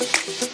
Thank you.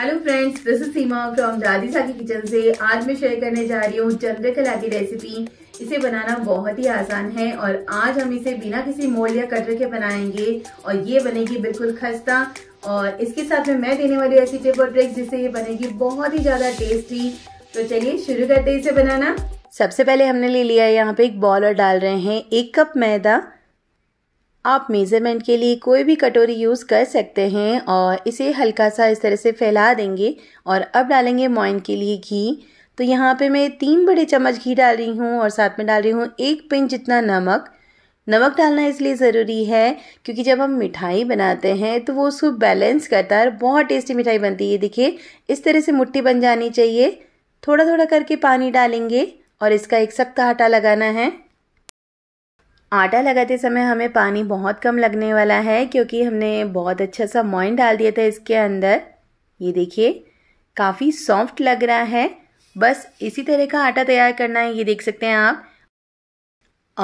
Hello friends this is Seema from Dadi Sa kitchen से आज मैं शेयर करने जा रही हूँ चंद्रकला की रेसिपी इसे बनाना बहुत ही आसान है और आज हम इसे बिना किसी मोल या कटर के बनाएंगे और ये बनेगी बिल्कुल खस्ता और इसके साथ में मैं देने वाली ऐसी टिप और ट्रिक्स जिससे ये बनेगी बहुत ही ज़्यादा टेस्टी तो चलिए शुरू करते हैं इसे बनाना सबसे पहले हमने ले लिया यहाँ पे एक बॉलर डाल रहे हैं एक कप मैदा आप मेज़रमेंट के लिए कोई भी कटोरी यूज़ कर सकते हैं और इसे हल्का सा इस तरह से फैला देंगे और अब डालेंगे मॉइन के लिए घी तो यहाँ पे मैं तीन बड़े चम्मच घी डाल रही हूँ और साथ में डाल रही हूँ एक पिंच जितना नमक नमक डालना इसलिए ज़रूरी है क्योंकि जब हम मिठाई बनाते हैं तो वो उसको बैलेंस करता है बहुत टेस्टी मिठाई बनती है देखिए इस तरह से मुट्ठी बन जानी चाहिए थोड़ा थोड़ा करके पानी डालेंगे और इसका एक सख्त आटा लगाना है आटा लगाते समय हमें पानी बहुत कम लगने वाला है क्योंकि हमने बहुत अच्छा सा मॉइन डाल दिया था इसके अंदर ये देखिए काफ़ी सॉफ्ट लग रहा है बस इसी तरह का आटा तैयार करना है ये देख सकते हैं आप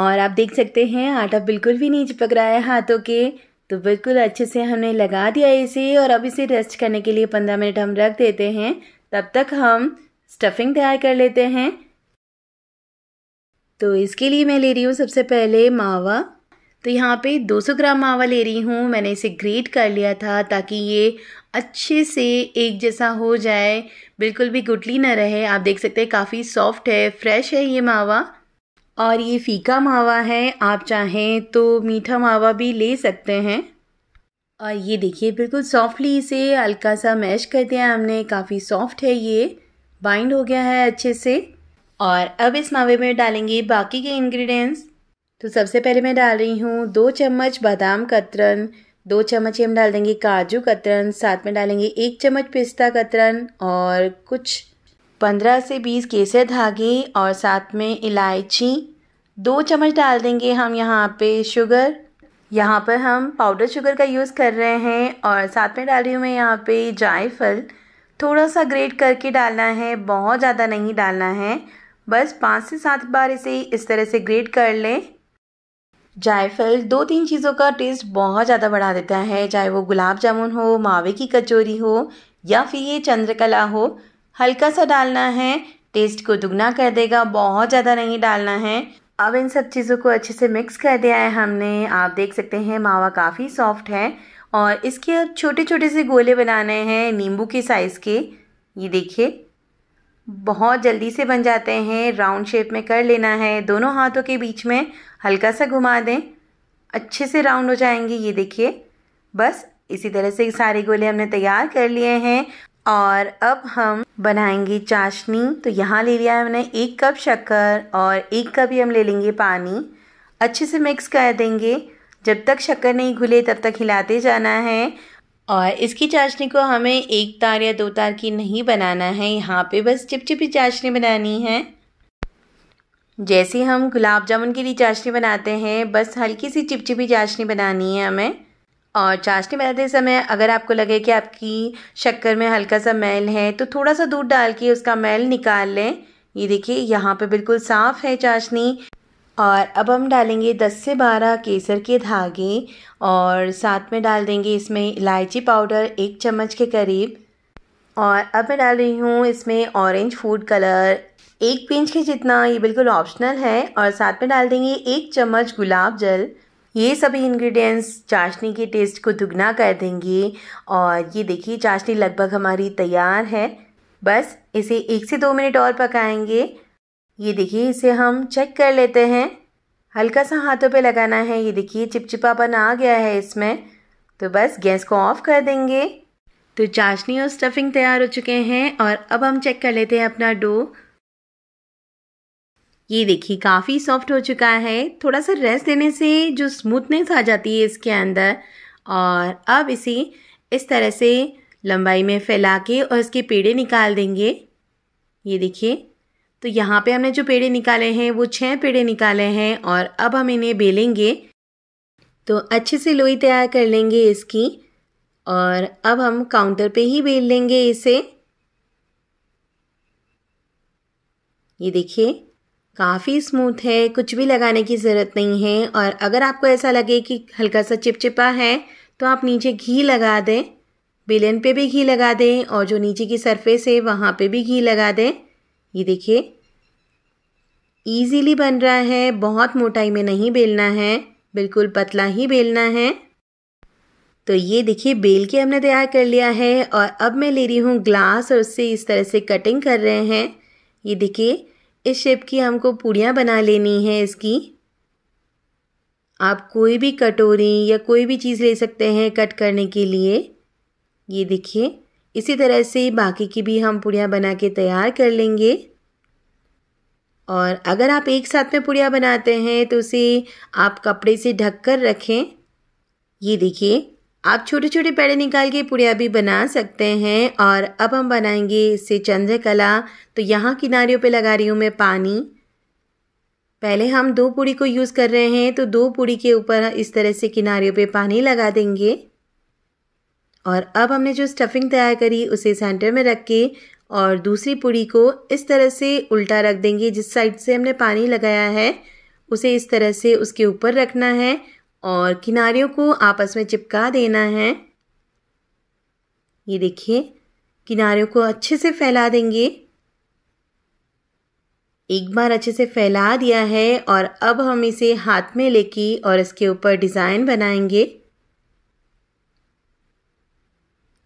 और आप देख सकते हैं आटा बिल्कुल भी नहीं चिपक रहा है हाथों के तो बिल्कुल अच्छे से हमने लगा दिया इसे और अब इसे रेस्ट करने के लिए पंद्रह मिनट हम रख देते हैं तब तक हम स्टफिंग तैयार कर लेते हैं तो इसके लिए मैं ले रही हूँ सबसे पहले मावा तो यहाँ पे 200 ग्राम मावा ले रही हूँ मैंने इसे ग्रेट कर लिया था ताकि ये अच्छे से एक जैसा हो जाए बिल्कुल भी गुटली ना रहे आप देख सकते हैं काफ़ी सॉफ्ट है फ्रेश है ये मावा और ये फीका मावा है आप चाहें तो मीठा मावा भी ले सकते हैं और ये देखिए बिल्कुल सॉफ्टली इसे हल्का सा मैश कर दिया हमने काफ़ी सॉफ्ट है ये बाइंड हो गया है अच्छे से और अब इस मावे में डालेंगे बाकी के इंग्रेडिएंट्स तो सबसे पहले मैं डाल रही हूँ दो चम्मच बादाम कतरन दो चम्मच हम डाल देंगे काजू कतरन साथ में डालेंगे एक चम्मच पिस्ता कतरन और कुछ पंद्रह से बीस केसर धागे और साथ में इलायची दो चम्मच डाल देंगे हम यहाँ पे शुगर यहाँ पर हम पाउडर शुगर का यूज़ कर रहे हैं और साथ में डाल रही हूँ मैं यहाँ पे जायफल थोड़ा सा ग्रेट करके डालना है बहुत ज़्यादा नहीं डालना है बस पाँच से सात बार इसे इस तरह से ग्रेट कर लें जायफल दो तीन चीज़ों का टेस्ट बहुत ज़्यादा बढ़ा देता है चाहे वो गुलाब जामुन हो मावे की कचौरी हो या फिर ये चंद्रकला हो हल्का सा डालना है टेस्ट को दुगना कर देगा बहुत ज़्यादा नहीं डालना है अब इन सब चीज़ों को अच्छे से मिक्स कर दिया है हमने आप देख सकते हैं मावा काफ़ी सॉफ्ट है और इसके अब छोटे छोटे से गोले बनाने हैं नींबू के साइज़ के ये देखिए बहुत जल्दी से बन जाते हैं राउंड शेप में कर लेना है दोनों हाथों के बीच में हल्का सा घुमा दें अच्छे से राउंड हो जाएंगे ये देखिए बस इसी तरह से सारे गोले हमने तैयार कर लिए हैं और अब हम बनाएंगे चाशनी तो यहाँ ले लिया है हमने एक कप शक्कर और एक कप ही हम ले लेंगे पानी अच्छे से मिक्स कर देंगे जब तक शक्कर नहीं घुले तब तक हिलाते जाना है और इसकी चाशनी को हमें एक तार या दो तार की नहीं बनाना है यहाँ पे बस चिपचिपी चाशनी बनानी है जैसे हम गुलाब जामुन के लिए चाशनी बनाते हैं बस हल्की सी चिपचिपी चाशनी बनानी है हमें और चाशनी बनाते समय अगर आपको लगे कि आपकी शक्कर में हल्का सा मैल है तो थोड़ा सा दूध डाल के उसका मैल निकाल लें ये देखिए यहाँ पे बिल्कुल साफ़ है चाशनी और अब हम डालेंगे 10 से 12 केसर के धागे और साथ में डाल देंगे इसमें इलायची पाउडर एक चम्मच के करीब और अब मैं डाल रही हूँ इसमें ऑरेंज फूड कलर एक पिंच के जितना ये बिल्कुल ऑप्शनल है और साथ में डाल देंगे एक चम्मच गुलाब जल ये सभी इंग्रेडिएंट्स चाशनी के टेस्ट को दुगना कर देंगे और ये देखिए चाशनी लगभग हमारी तैयार है बस इसे एक से दो मिनट और पकाएंगे ये देखिए इसे हम चेक कर लेते हैं हल्का सा हाथों पे लगाना है ये देखिए चिपचिपापन आ गया है इसमें तो बस गैस को ऑफ कर देंगे तो चाशनी और स्टफिंग तैयार हो चुके हैं और अब हम चेक कर लेते हैं अपना डो ये देखिए काफ़ी सॉफ्ट हो चुका है थोड़ा सा रेस्ट देने से जो स्मूथनेस आ जाती है इसके अंदर और अब इसे इस तरह से लंबाई में फैला के और इसके पेड़े निकाल देंगे ये देखिए तो यहाँ पे हमने जो पेड़े निकाले हैं वो छः पेड़े निकाले हैं और अब हम इन्हें बेलेंगे तो अच्छे से लोई तैयार कर लेंगे इसकी और अब हम काउंटर पे ही बेल लेंगे इसे ये देखिए काफ़ी स्मूथ है कुछ भी लगाने की ज़रूरत नहीं है और अगर आपको ऐसा लगे कि हल्का सा चिपचिपा है तो आप नीचे घी लगा दें बेलन पे भी घी लगा दें और जो नीचे की सरफेस है वहाँ पे भी घी लगा दें ये देखिए ईजीली बन रहा है बहुत मोटाई में नहीं बेलना है बिल्कुल पतला ही बेलना है तो ये देखिए बेल के हमने तैयार कर लिया है और अब मैं ले रही हूँ ग्लास और उससे इस तरह से कटिंग कर रहे हैं ये देखिए इस शेप की हमको पूड़ियाँ बना लेनी है इसकी आप कोई भी कटोरी या कोई भी चीज़ ले सकते हैं कट करने के लिए ये देखिए इसी तरह से बाकी की भी हम पूड़ियाँ बना के तैयार कर लेंगे और अगर आप एक साथ में पुड़िया बनाते हैं तो उसे आप कपड़े से ढक कर रखें ये देखिए आप छोटे छोटे पेड़े निकाल के पुड़िया भी बना सकते हैं और अब हम बनाएंगे इससे चंद्रकला तो यहाँ किनारियों पे लगा रही हूँ मैं पानी पहले हम दो पूड़ी को यूज़ कर रहे हैं तो दो पूड़ी के ऊपर इस तरह से किनारियों पे पानी लगा देंगे और अब हमने जो स्टफिंग तैयार करी उसे सेंटर में रख के और दूसरी पूड़ी को इस तरह से उल्टा रख देंगे जिस साइड से हमने पानी लगाया है उसे इस तरह से उसके ऊपर रखना है और किनारियों को आपस में चिपका देना है ये देखिए किनारियों को अच्छे से फैला देंगे एक बार अच्छे से फैला दिया है और अब हम इसे हाथ में लेके और इसके ऊपर डिज़ाइन बनाएंगे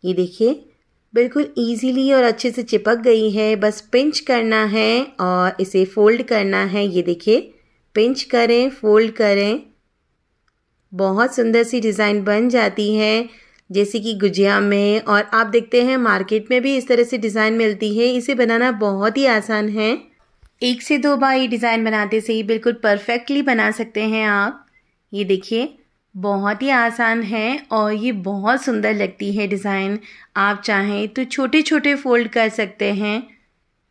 ये देखिए बिल्कुल इजीली और अच्छे से चिपक गई है बस पिंच करना है और इसे फोल्ड करना है ये देखिए पिंच करें फोल्ड करें बहुत सुंदर सी डिज़ाइन बन जाती है जैसे कि गुजिया में और आप देखते हैं मार्केट में भी इस तरह से डिज़ाइन मिलती है इसे बनाना बहुत ही आसान है एक से दो बार ये डिज़ाइन बनाते से ही बिल्कुल परफेक्टली बना सकते हैं आप ये देखिए बहुत ही आसान है और ये बहुत सुंदर लगती है डिज़ाइन आप चाहें तो छोटे छोटे फ़ोल्ड कर सकते हैं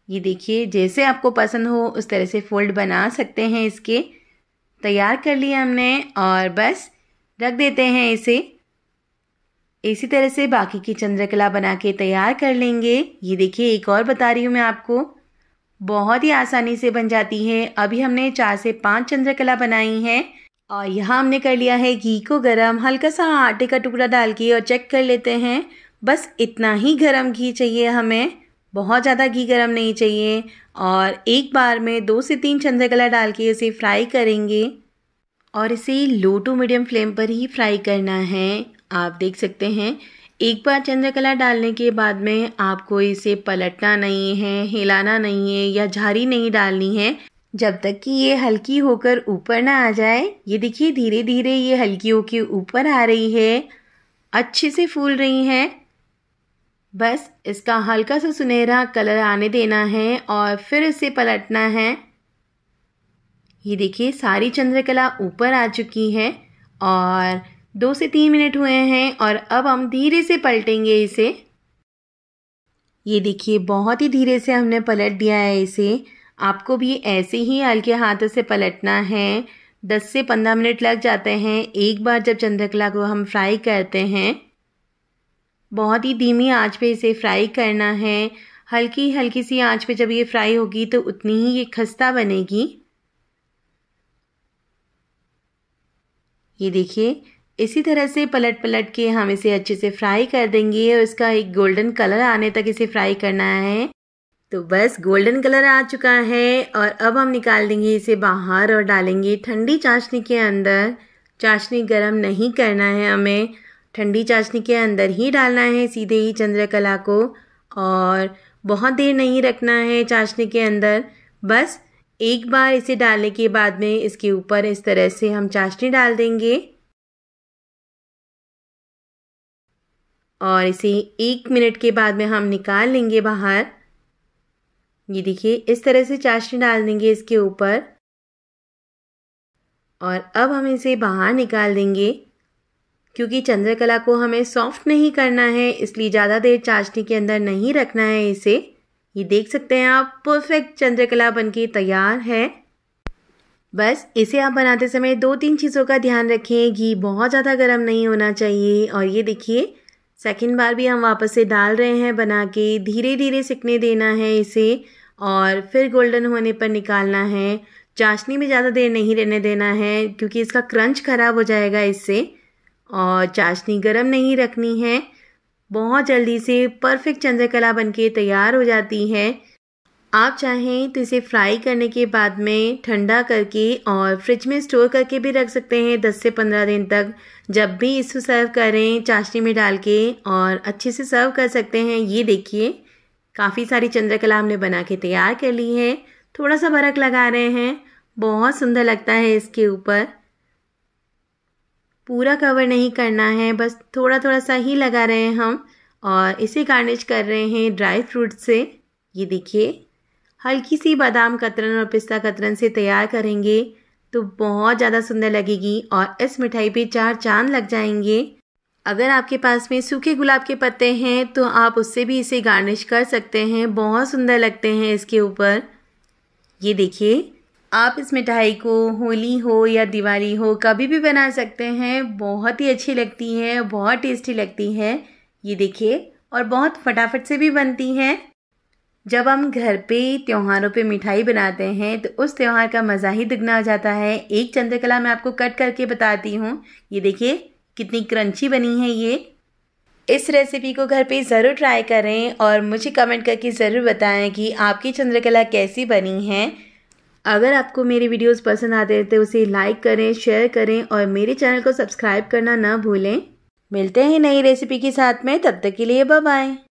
ये देखिए जैसे आपको पसंद हो उस तरह से फ़ोल्ड बना सकते हैं इसके तैयार कर लिया हमने और बस रख देते हैं इसे इसी तरह से बाकी की चंद्रकला बना के तैयार कर लेंगे ये देखिए एक और बता रही हूँ मैं आपको बहुत ही आसानी से बन जाती है अभी हमने चार से पाँच चंद्रकला बनाई हैं और यहाँ हमने कर लिया है घी को गरम हल्का सा आटे का टुकड़ा डाल के और चेक कर लेते हैं बस इतना ही गरम घी चाहिए हमें बहुत ज़्यादा घी गरम नहीं चाहिए और एक बार में दो से तीन चंद्रकला डाल के इसे फ्राई करेंगे और इसे लो टू मीडियम फ्लेम पर ही फ्राई करना है आप देख सकते हैं एक बार चंद्रकला डालने के बाद में आपको इसे पलटना नहीं है हिलाना नहीं है या झारी नहीं डालनी है जब तक कि ये हल्की होकर ऊपर ना आ जाए ये देखिए धीरे धीरे ये हल्की होकर ऊपर आ रही है अच्छे से फूल रही हैं बस इसका हल्का सा सुनहरा कलर आने देना है और फिर इसे पलटना है ये देखिए सारी चंद्रकला ऊपर आ चुकी है और दो से तीन मिनट हुए हैं और अब हम धीरे से पलटेंगे इसे ये देखिए बहुत ही धीरे से हमने पलट दिया है इसे आपको भी ऐसे ही हल्के हाथों से पलटना है दस से पंद्रह मिनट लग जाते हैं एक बार जब चंद्रकला को हम फ्राई करते हैं बहुत ही धीमी आंच पे इसे फ्राई करना है हल्की हल्की सी आंच पे जब ये फ्राई होगी तो उतनी ही ये खस्ता बनेगी ये देखिए इसी तरह से पलट पलट के हम इसे अच्छे से फ्राई कर देंगे और इसका एक गोल्डन कलर आने तक इसे फ्राई करना है तो बस गोल्डन कलर आ चुका है और अब हम निकाल देंगे इसे बाहर और डालेंगे ठंडी चाशनी के अंदर चाशनी गर्म नहीं करना है हमें ठंडी चाशनी के अंदर ही डालना है सीधे ही चंद्रकला को और बहुत देर नहीं रखना है चाशनी के अंदर बस एक बार इसे डालने के बाद में इसके ऊपर इस तरह से हम चाशनी डाल देंगे और इसे एक मिनट के बाद में हम निकाल लेंगे बाहर ये देखिए इस तरह से चाशनी डाल देंगे इसके ऊपर और अब हम इसे बाहर निकाल देंगे क्योंकि चंद्रकला को हमें सॉफ्ट नहीं करना है इसलिए ज़्यादा देर चाशनी के अंदर नहीं रखना है इसे ये देख सकते हैं आप परफेक्ट चंद्रकला बनके तैयार है बस इसे आप बनाते समय दो तीन चीज़ों का ध्यान रखें घी बहुत ज़्यादा गर्म नहीं होना चाहिए और ये देखिए सेकेंड बार भी हम वापस से डाल रहे हैं बना के धीरे धीरे सिकने देना है इसे और फिर गोल्डन होने पर निकालना है चाशनी में ज़्यादा देर नहीं रहने देना है क्योंकि इसका क्रंच ख़राब हो जाएगा इससे और चाशनी गर्म नहीं रखनी है बहुत जल्दी से परफेक्ट चंद्रकला बनके तैयार हो जाती है आप चाहें तो इसे फ्राई करने के बाद में ठंडा करके और फ्रिज में स्टोर करके भी रख सकते हैं 10 से 15 दिन तक जब भी इसको सर्व करें चाशनी में डाल के और अच्छे से सर्व कर सकते हैं ये देखिए काफ़ी सारी चंद्रकला हमने बना के तैयार कर ली है थोड़ा सा बरक लगा रहे हैं बहुत सुंदर लगता है इसके ऊपर पूरा कवर नहीं करना है बस थोड़ा थोड़ा सा ही लगा रहे हैं हम और इसे गार्निश कर रहे हैं ड्राई फ्रूट से ये देखिए हल्की सी बादाम कतरन और पिस्ता कतरन से तैयार करेंगे तो बहुत ज़्यादा सुंदर लगेगी और इस मिठाई पे चार चांद लग जाएंगे अगर आपके पास में सूखे गुलाब के पत्ते हैं तो आप उससे भी इसे गार्निश कर सकते हैं बहुत सुंदर लगते हैं इसके ऊपर ये देखिए आप इस मिठाई को होली हो या दिवाली हो कभी भी बना सकते हैं बहुत ही अच्छी लगती है बहुत टेस्टी लगती है ये देखिए और बहुत फटाफट से भी बनती हैं जब हम घर पे त्योहारों पे मिठाई बनाते हैं तो उस त्यौहार का मज़ा ही दुगना हो जाता है एक चंद्रकला मैं आपको कट करके बताती हूँ ये देखिए कितनी क्रंची बनी है ये इस रेसिपी को घर पे ज़रूर ट्राई करें और मुझे कमेंट करके ज़रूर बताएं कि आपकी चंद्रकला कैसी बनी है अगर आपको मेरी वीडियोस पसंद आते हैं तो उसे लाइक करें शेयर करें और मेरे चैनल को सब्सक्राइब करना ना भूलें मिलते हैं नई रेसिपी के साथ में तब तक के लिए बाय